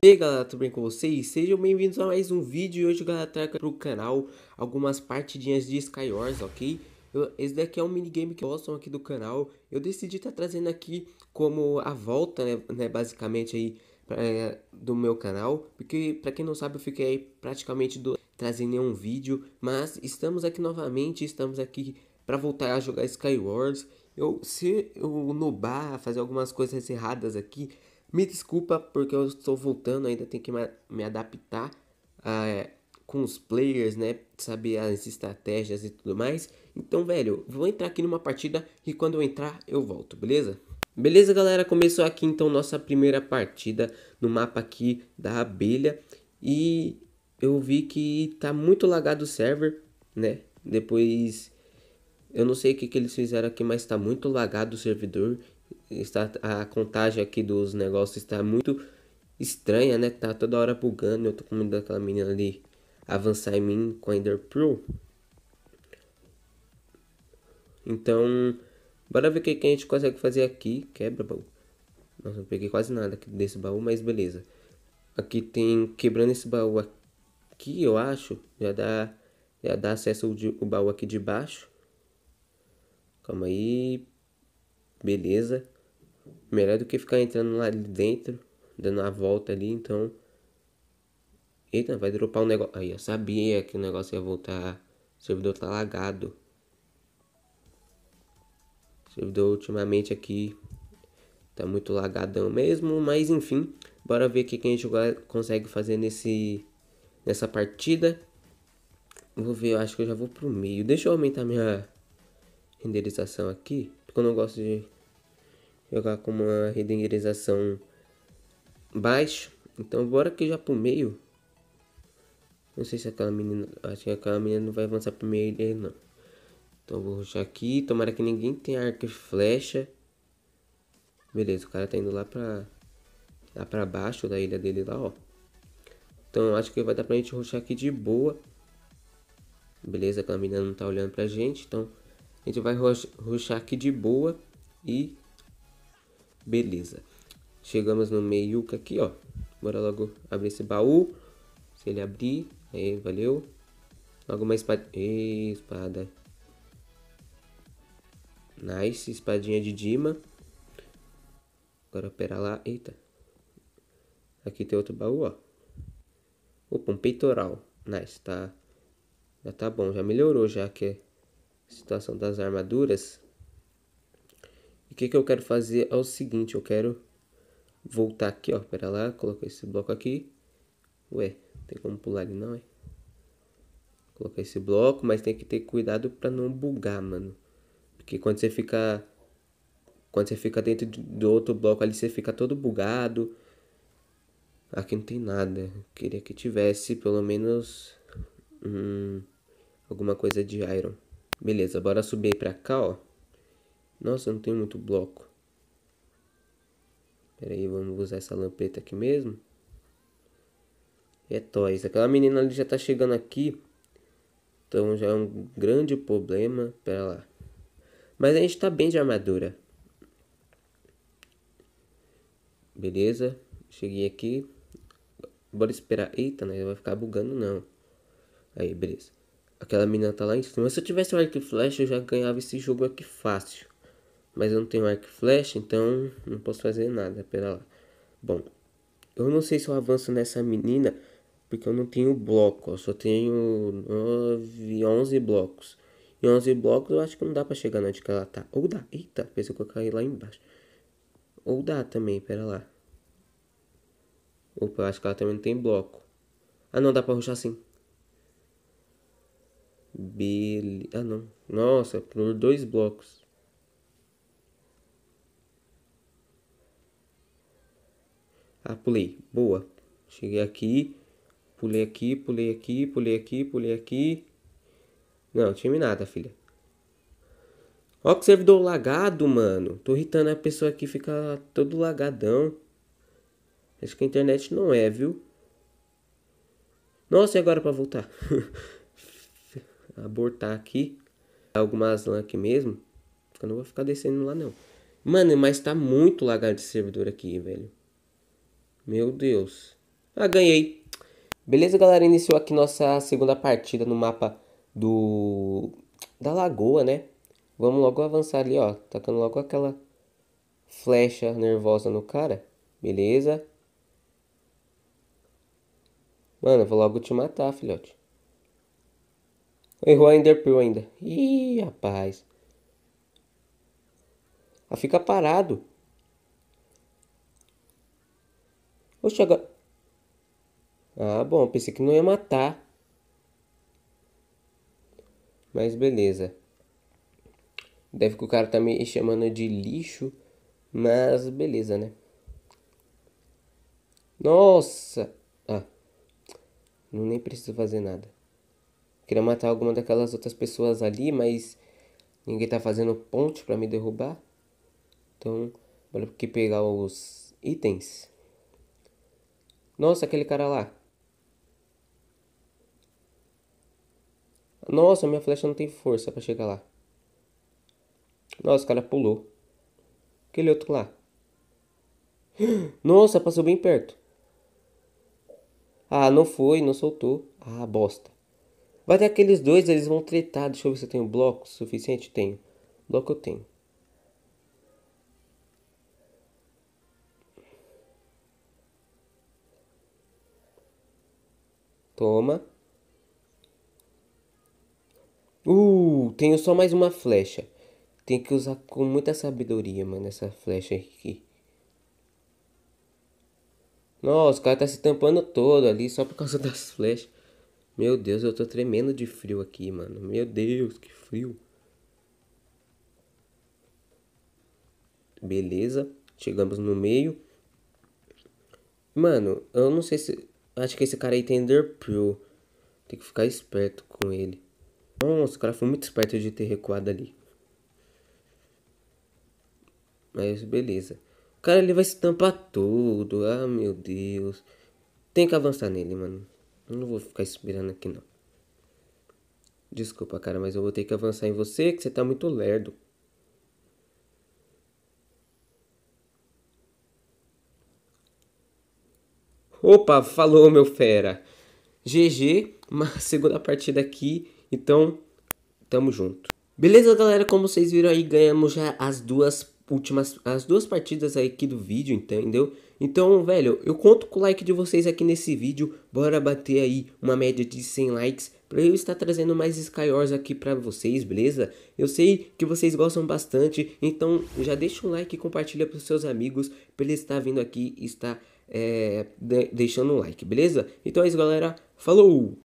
E aí galera, tudo bem com vocês? Sejam bem-vindos a mais um vídeo e hoje galera trago o canal algumas partidinhas de Skywars, ok? Eu, esse daqui é um minigame que gostam aqui do canal, eu decidi estar tá trazendo aqui como a volta, né, né basicamente aí, é, do meu canal, porque para quem não sabe eu fiquei praticamente do, trazendo nenhum vídeo, mas estamos aqui novamente, estamos aqui para voltar a jogar Skywars, eu, se eu nobar, fazer algumas coisas erradas aqui, me desculpa porque eu estou voltando, ainda tenho que me adaptar a, ah, é, com os players, né? Saber as estratégias e tudo mais. Então, velho, vou entrar aqui numa partida e quando eu entrar eu volto, beleza? Beleza, galera? Começou aqui então nossa primeira partida no mapa aqui da abelha. E eu vi que tá muito lagado o server, né? Depois eu não sei o que, que eles fizeram aqui, mas tá muito lagado o servidor está a contagem aqui dos negócios está muito estranha, né? Tá toda hora bugando. Eu tô com medo daquela menina ali avançar em mim com a Ender Pro. Então, bora ver o que, que a gente consegue fazer aqui. Quebra baú. Nossa, não peguei quase nada desse baú, mas beleza. Aqui tem quebrando esse baú aqui, eu acho. Já dá, já dá acesso ao, de, ao baú aqui de baixo. Calma aí. Beleza. Melhor do que ficar entrando lá dentro, dando a volta ali, então. Eita, vai dropar um negócio. Aí eu sabia que o negócio ia voltar. O servidor tá lagado. O servidor ultimamente aqui tá muito lagadão mesmo, mas enfim, bora ver o que, que a gente consegue fazer nesse nessa partida. Vou ver, eu acho que eu já vou pro meio. Deixa eu aumentar minha renderização aqui, porque eu não gosto de jogar com uma renderização baixa. Então bora que já pro meio. Não sei se aquela menina. Acho que aquela menina não vai avançar pro meio dele não. Então vou ruxar aqui. Tomara que ninguém tenha arco e flecha. Beleza, o cara tá indo lá pra. Lá pra baixo da ilha dele lá, ó. Então acho que vai dar pra gente ruxar aqui de boa. Beleza, aquela menina não tá olhando pra gente. Então a gente vai ruxar aqui de boa. E Beleza. Chegamos no meiuca aqui, ó. Bora logo abrir esse baú. Se ele abrir, aí, valeu. Logo uma espada. espada. Nice, espadinha de Dima. Agora opera lá. Eita. Aqui tem outro baú, ó. Opa, um peitoral. Nice, tá. Já tá bom, já melhorou já que a situação das armaduras que, que eu quero fazer é o seguinte, eu quero voltar aqui, ó, pera lá, colocar esse bloco aqui. Ué, tem como pular ele não, é? Colocar esse bloco, mas tem que ter cuidado para não bugar, mano. Porque quando você fica quando você fica dentro do outro bloco ali, você fica todo bugado. Aqui não tem nada. Queria que tivesse pelo menos hum, alguma coisa de iron. Beleza, bora subir pra cá, ó. Nossa, não tem muito bloco. Pera aí, vamos usar essa lampeta aqui mesmo. É toys. Aquela menina ali já tá chegando aqui. Então já é um grande problema. Pera lá. Mas a gente tá bem de armadura. Beleza. Cheguei aqui. Bora esperar. Eita, né? Vai ficar bugando não. Aí, beleza. Aquela menina tá lá em cima. Se eu tivesse um arco e flecha, eu já ganhava esse jogo aqui fácil. Mas eu não tenho arco e flecha, então não posso fazer nada. Pera lá. Bom, eu não sei se eu avanço nessa menina, porque eu não tenho bloco. Eu só tenho 9, 11 blocos. E 11 blocos eu acho que não dá pra chegar na onde que ela tá. Ou dá. Eita, pensei que eu caí lá embaixo. Ou dá também, pera lá. Opa, eu acho que ela também não tem bloco. Ah, não, dá pra ruxar sim. Beleza. Ah, não. Nossa, por dois blocos. Ah, pulei. Boa. Cheguei aqui. Pulei aqui, pulei aqui, pulei aqui, pulei aqui. Não, time nada, filha. Ó que servidor lagado, mano. Tô irritando a pessoa aqui, fica todo lagadão. Acho que a internet não é, viu? Nossa, e agora pra voltar? Abortar aqui. Algumas LAN aqui mesmo. Eu não vou ficar descendo lá, não. Mano, mas tá muito lagado esse servidor aqui, velho. Meu Deus. Ah, ganhei. Beleza, galera? Iniciou aqui nossa segunda partida no mapa do... Da lagoa, né? Vamos logo avançar ali, ó. Tacando tá logo aquela flecha nervosa no cara. Beleza. Mano, eu vou logo te matar, filhote. Errou a Enderpearl ainda. Ih, rapaz. Ah, fica parado. Poxa, agora. Ah, bom, pensei que não ia matar. Mas beleza. Deve que o cara tá me chamando de lixo. Mas beleza, né? Nossa! Ah. Não nem preciso fazer nada. Queria matar alguma daquelas outras pessoas ali, mas ninguém tá fazendo ponte para me derrubar. Então, bora que pegar os itens. Nossa, aquele cara lá. Nossa, minha flecha não tem força para chegar lá. Nossa, o cara pulou. Aquele outro lá. Nossa, passou bem perto. Ah, não foi, não soltou. Ah, bosta. Vai ter aqueles dois, eles vão tretar. Deixa eu ver se eu tenho bloco suficiente. Tenho. Bloco eu tenho. Toma. Uh, tenho só mais uma flecha. Tem que usar com muita sabedoria, mano, essa flecha aqui. Nossa, o cara tá se tampando todo ali só por causa das flechas. Meu Deus, eu tô tremendo de frio aqui, mano. Meu Deus, que frio. Beleza, chegamos no meio. Mano, eu não sei se Acho que esse cara aí tem Enderpearl. Tem que ficar esperto com ele. Nossa, o cara foi muito esperto de ter recuado ali. Mas beleza. O cara ele vai se tampar tudo. Ah, meu Deus. Tem que avançar nele, mano. Eu não vou ficar esperando aqui, não. Desculpa, cara, mas eu vou ter que avançar em você, que você tá muito lerdo. Opa, falou meu fera. GG, uma segunda partida aqui, então tamo junto. Beleza, galera, como vocês viram aí, ganhamos já as duas últimas, as duas partidas aí aqui do vídeo, entendeu? Então, velho, eu conto com o like de vocês aqui nesse vídeo, bora bater aí uma média de 100 likes para eu estar trazendo mais Skywars aqui para vocês, beleza? Eu sei que vocês gostam bastante, então já deixa um like e compartilha para seus amigos, para eles estar vindo aqui e estar é, de, deixando um like, beleza? Então é isso, galera. Falou!